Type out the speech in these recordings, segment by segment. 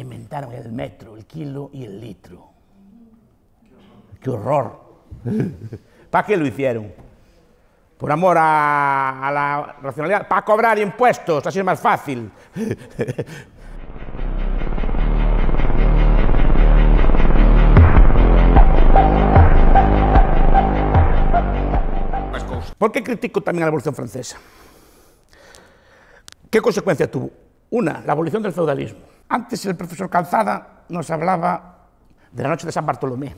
inventaron el metro, el kilo y el litro. ¡Qué horror! ¿Para qué lo hicieron? Por amor a, la racionalidad, para cobrar impuestos, así es más fácil. ¿Por qué critico también a la Revolución Francesa? ¿Qué consecuencia tuvo? Una, la abolición del feudalismo. Antes el profesor Calzada nos hablaba de la noche de San Bartolomé.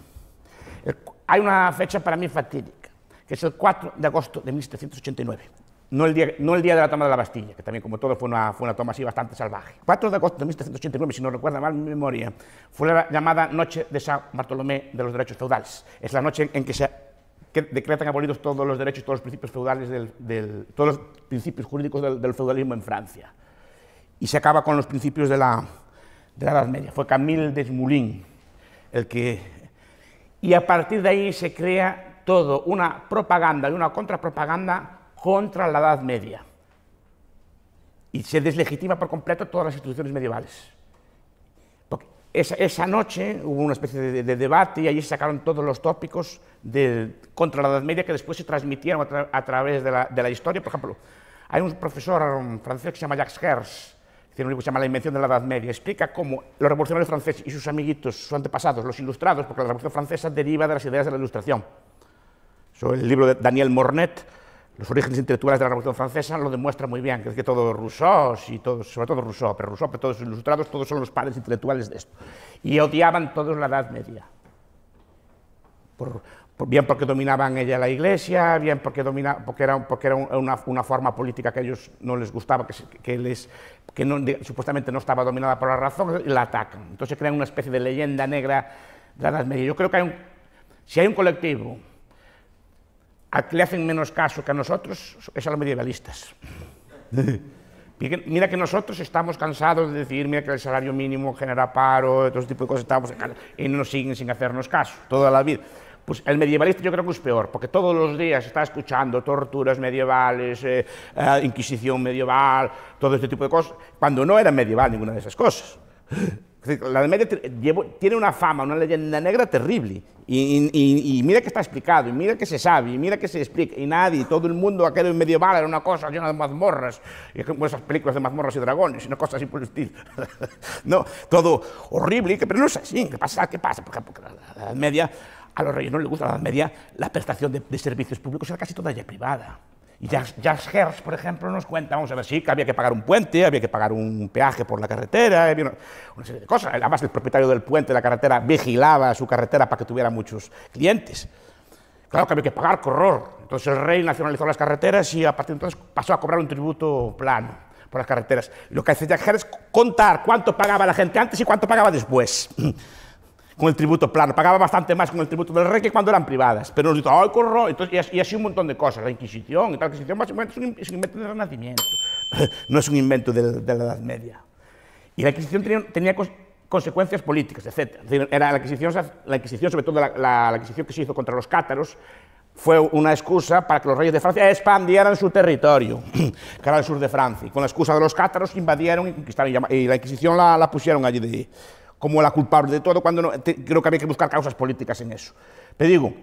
hay una fecha para mí fatídica, que es el 4 de agosto de 1789. No el, día, de la toma de la Bastilla, que también, como todo, fue una, toma así bastante salvaje. 4 de agosto de 1789, si no recuerda mal mi memoria, fue la llamada Noche de San Bartolomé de los Derechos Feudales. Es la noche en que se decretan abolidos todos los derechos, todos los principios feudales, todos los principios jurídicos del feudalismo en Francia y se acaba con los principios de la, de la Edad Media. Fue Camille Desmoulins el que... Y a partir de ahí se crea todo, una propaganda y una contrapropaganda contra la Edad Media. Y se deslegitima por completo todas las instituciones medievales. Porque esa, noche hubo una especie de, debate y allí se sacaron todos los tópicos de, contra la Edad Media que después se transmitieron a, través de la, de la, historia. Por ejemplo, hay un profesor francés que se llama Jacques Hers tiene un libro que se llama La invención de la Edad Media, explica cómo los revolucionarios franceses y sus amiguitos, sus antepasados, los ilustrados, porque la Revolución Francesa deriva de las ideas de la Ilustración. el libro de Daniel Mornet, Los orígenes intelectuales de la Revolución Francesa, lo demuestra muy bien, que es que todos Rousseau, y sobre todo Rousseau, pero Rousseau, pero todos los ilustrados, todos son los padres intelectuales de esto. Y odiaban todos la Edad Media. Por, bien porque dominaban ella la iglesia, bien porque, porque era, porque era una, forma política que a ellos no les gustaba, que, supuestamente no estaba dominada por la razón, y la atacan. Entonces crean una especie de leyenda negra de las medias. Media. Yo creo que si hay un colectivo a que le hacen menos caso que a nosotros, es a los medievalistas. Mira que nosotros estamos cansados de decir, mira que el salario mínimo genera paro, todo ese tipo de cosas, y nos siguen sin hacernos caso toda la vida. Pues el medievalista yo creo que es peor, porque todos los días está escuchando torturas medievales, eh, eh, inquisición medieval, todo este tipo de cosas, cuando no era medieval ninguna de esas cosas. La media tiene una fama, una leyenda negra terrible. Y, mira que está explicado, y mira que se sabe, y mira que se explica. Y nadie, todo el mundo, aquello medieval era una cosa llena de mazmorras, y esas películas de mazmorras y dragones, y una cosa así por estilo. no, todo horrible, pero no es así. ¿Qué pasa? ¿Qué pasa? Porque la media a los reyes no les gusta la Media la prestación de, servicios públicos, era casi toda ya privada. Y Jacques Herz, por ejemplo, nos cuenta, vamos a ver, sí, que había que pagar un puente, había que pagar un peaje por la carretera, eh, una, una, serie de cosas. Además, el propietario del puente de la carretera vigilaba su carretera para que tuviera muchos clientes. Claro que había que pagar, horror! Entonces el rey nacionalizó las carreteras y a partir de entonces pasó a cobrar un tributo plano por las carreteras. Lo que hace Jacques Herz es contar cuánto pagaba la gente antes y cuánto pagaba después. con el tributo plano. Pagaba bastante más con el tributo del rey que cuando eran privadas. Pero nos dijo, ¡ay, corró! y así un montón de cosas. La Inquisición y tal. La Inquisición básicamente es un, invento del Renacimiento. no es un invento de, la Edad Media. Y la Inquisición tenía, consecuencias políticas, etc. Era la, Inquisición, la sobre todo la, Inquisición que se hizo contra los cátaros, fue una excusa para que los reyes de Francia expandieran su territorio, que era el sur de Francia. Y con la excusa de los cátaros invadieron y conquistaron, y la Inquisición la, pusieron allí de, como la culpable de todo, cuando creo que había que buscar causas políticas en eso. Pero digo,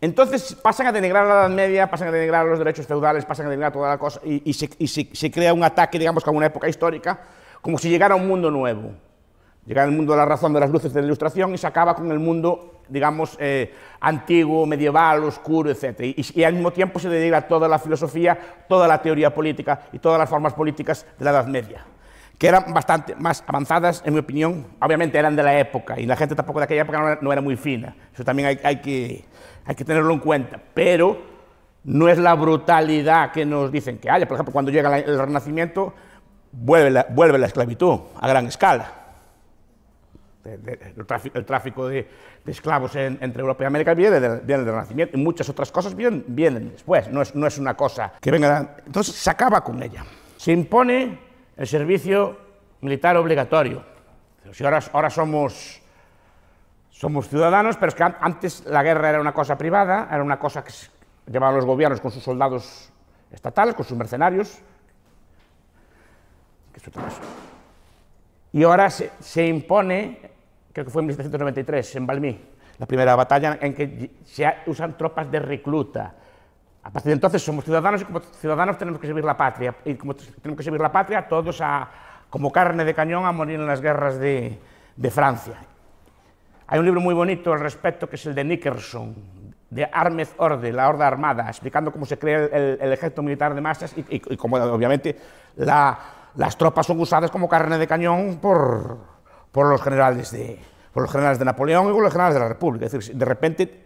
entonces pasan a denigrar la Edad Media, pasan a denigrar los derechos feudales, pasan a denigrar toda la cosa y, y, se, crea un ataque, digamos, con una época histórica, como si llegara a un mundo nuevo. Llegara el mundo de la razón, de las luces, de la ilustración y se acaba con el mundo, digamos, eh, antiguo, medieval, oscuro, etc. Y, al mismo tiempo se dedica toda la filosofía, toda la teoría política y todas las formas políticas de la Edad Media que eran bastante más avanzadas, en mi opinión. Obviamente eran de la época y la gente tampoco de aquella época no, era muy fina. Eso también hay, que, hay que tenerlo en cuenta. Pero no es la brutalidad que nos dicen que haya. Por ejemplo, cuando llega el Renacimiento, vuelve la, vuelve la esclavitud a gran escala. el, tráfico, de, esclavos entre Europa y América viene, del, Renacimiento y muchas otras cosas vienen, vienen después, no no es, una cosa que venga... Entonces se acaba con ella, se impone el servicio militar obligatorio. Si ahora, ahora somos, somos ciudadanos, pero es que antes la guerra era una cosa privada, era una cosa que llevaban los gobiernos con sus soldados estatales, con sus mercenarios, Y ahora se, se, impone, creo que fue en 1793, en Balmí, la primera batalla en que se usan tropas de recluta, a partir de entonces somos ciudadanos y como ciudadanos tenemos que servir la patria. Y como tenemos que servir la patria, todos a, como carne de cañón a morir en las guerras de, Francia. Hay un libro muy bonito al respecto que es el de Nickerson, de Armed Orde, la Horda Armada, explicando cómo se crea el, ejército militar de masas y, cómo obviamente la, las tropas son usadas como carne de cañón por, por, los generales de, por los generales de Napoleón y por los generales de la República. Es decir, de repente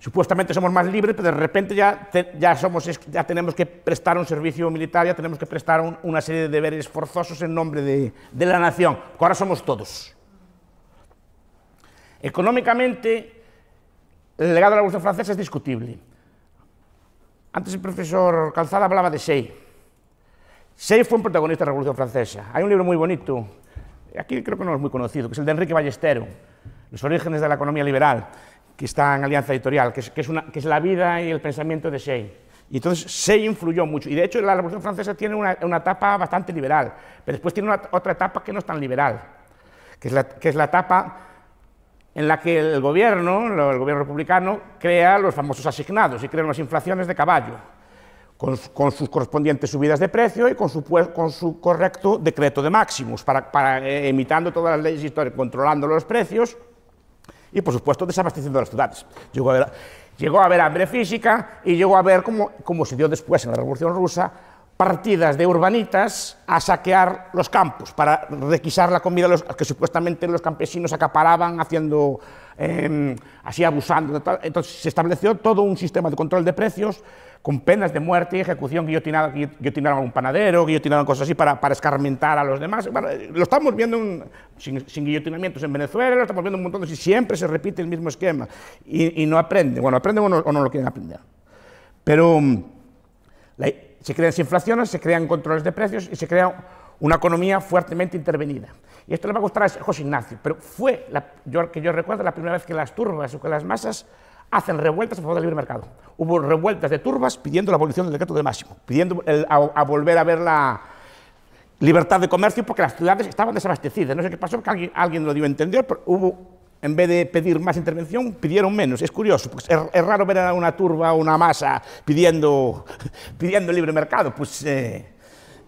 Supuestamente somos más libres, pero de repente ya, ya, somos, ya tenemos que prestar un servicio militar, ya tenemos que prestar una serie de deberes forzosos en nombre de, la nación. Ahora somos todos. Económicamente, el legado de la Revolución Francesa es discutible. Antes el profesor Calzada hablaba de Sey. Sey fue un protagonista de la Revolución Francesa. Hay un libro muy bonito, aquí creo que no es muy conocido, que es el de Enrique Ballestero, Los orígenes de la economía liberal que está en Alianza Editorial, que es, la vida y el pensamiento de Shane. Y entonces se influyó mucho. Y de hecho la Revolución Francesa tiene una, etapa bastante liberal, pero después tiene otra etapa que no es tan liberal, que es la, etapa en la que el gobierno, el gobierno republicano, crea los famosos asignados y crea unas inflaciones de caballo, con, sus correspondientes subidas de precio y con su, correcto decreto de máximos, para, imitando eh, todas las leyes históricas, controlando los precios y, por supuesto, desabasteciendo las ciudades. Llegó a haber, hambre física y llegó a haber, como, se dio después en la Revolución Rusa, partidas de urbanitas a saquear los campos, para requisar la comida que supuestamente los campesinos acaparaban, haciendo, em, así abusando. Entonces se estableció todo un sistema de control de precios con penas de muerte, y ejecución, guillotinado, guillotinaron a un panadero, guillotinaron cosas así para, para escarmentar a los demás. Eh, lo estamos viendo sin, guillotinamientos en Venezuela, lo estamos viendo un montón de... Siempre se repite el mismo esquema y, no aprende Bueno, aprenden o no, lo quieren aprender. Pero mm, se crean inflaciones, se crean controles de precios y se crea una economía fuertemente intervenida. Y esto le va a gustar a José Ignacio, pero fue, la, yo, que yo recuerdo, la primera vez que las turbas o que las masas hacen revueltas a favor del libre mercado. Hubo revueltas de turbas pidiendo la abolición del decreto de máximo, pidiendo a, volver a ver la libertad de comercio porque las ciudades estaban desabastecidas. No sé qué pasó, que alguien, lo dio a entender, pero hubo, en vez de pedir más intervención, pidieron menos. Es curioso, porque es, raro ver a una turba o una masa pidiendo, pidiendo libre mercado. Pues eh,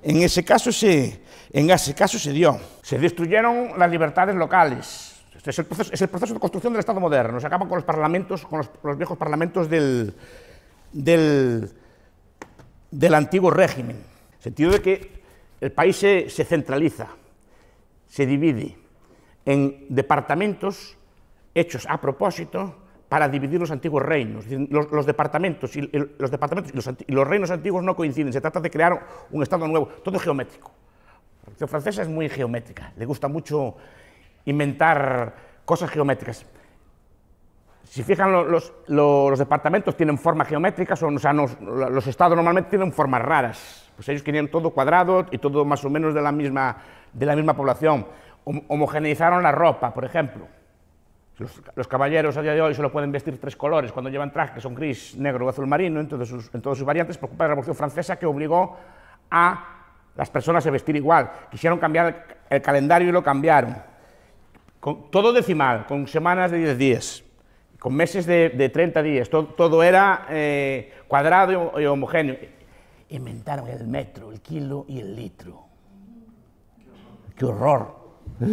en, ese caso en ese caso se dio. Se destruyeron las libertades locales es el, proceso, de construcción del Estado moderno. Se acaban con los parlamentos, con los, viejos parlamentos del, del, antiguo régimen. En el sentido de que el país se, centraliza, se divide en departamentos hechos a propósito para dividir los antiguos reinos. Los, departamentos, y, los, departamentos los, reinos antiguos no coinciden, se trata de crear un Estado nuevo, todo geométrico. La francesa es muy geométrica, le gusta mucho inventar cosas geométricas. Si fijan, los, departamentos tienen formas geométricas... o sea, los estados normalmente tienen formas raras. Pues ellos querían todo cuadrado y todo más o menos de la misma, de la misma población. Homogeneizaron la ropa, por ejemplo. Los, caballeros a día de hoy solo pueden vestir tres colores cuando llevan trajes que son gris, negro o azul marino, en, en todas sus variantes, por culpa de la Revolución Francesa que obligó a las personas a vestir igual. Quisieron cambiar el calendario y lo cambiaron todo decimal, con semanas de 10 días, con meses de, 30 días, todo era eh, cuadrado y, homogéneo. Inventaron el metro, el kilo y el litro. ¡Qué horror!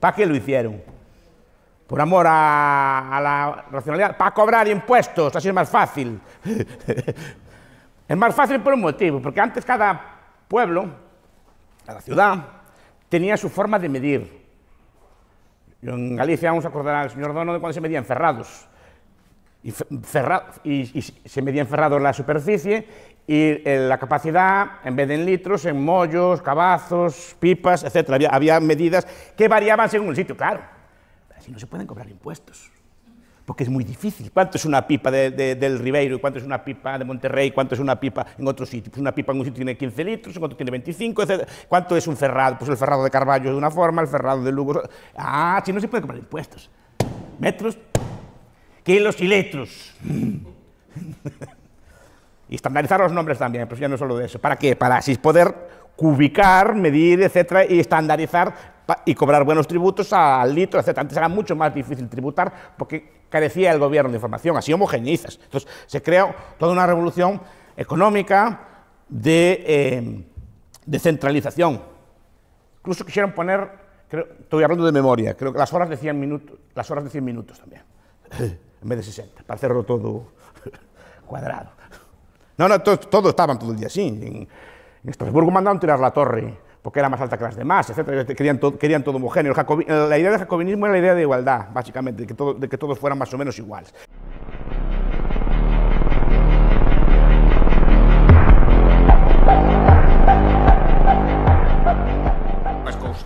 ¿Para qué lo hicieron? Por amor a, a la racionalidad, para cobrar impuestos, así es más fácil. es más fácil por un motivo, porque antes cada pueblo, cada ciudad, tenía su forma de medir en Galicia vamos a acordará al señor Dono de cuando se medían ferrados. Y, y, se medían ferrados la superficie y eh, la capacidad, en vez de en litros, en mollos, cabazos, pipas, etc. Había, había medidas que variaban según el sitio, claro. Así no se pueden cobrar impuestos porque es muy difícil. ¿Cuánto es una pipa del Ribeiro? ¿Cuánto es una pipa de Monterrey? ¿Cuánto es una pipa en otro sitio? Pues una pipa en un sitio tiene 15 litros, en otro tiene 25, etc. ¿Cuánto es un ferrado? Pues el ferrado de Carballo de una forma, el ferrado de Lugo... Ah, si no se puede comprar impuestos. Metros, kilos y litros. y estandarizar los nombres también, pero pues ya no solo de eso. ¿Para qué? Para así poder cubicar, medir, etcétera, y estandarizar y cobrar buenos tributos al litro, etc. Antes era mucho más difícil tributar porque carecía el gobierno de información, así homogeneizas. Entonces se creó toda una revolución económica de, em, centralización. Incluso quisieron poner, estoy hablando de memoria, creo que las horas de 100 minutos, las horas de minutos también, en vez de 60, para hacerlo todo cuadrado. No, no, todo, estaban todo el día así. En, en Estrasburgo mandaron tirar la torre porque era más alta que las demás, etc. Querían, todo, querían homogéneo. la idea del jacobinismo era la idea de igualdad, básicamente, que, todo, de que todos fueran más o menos iguales.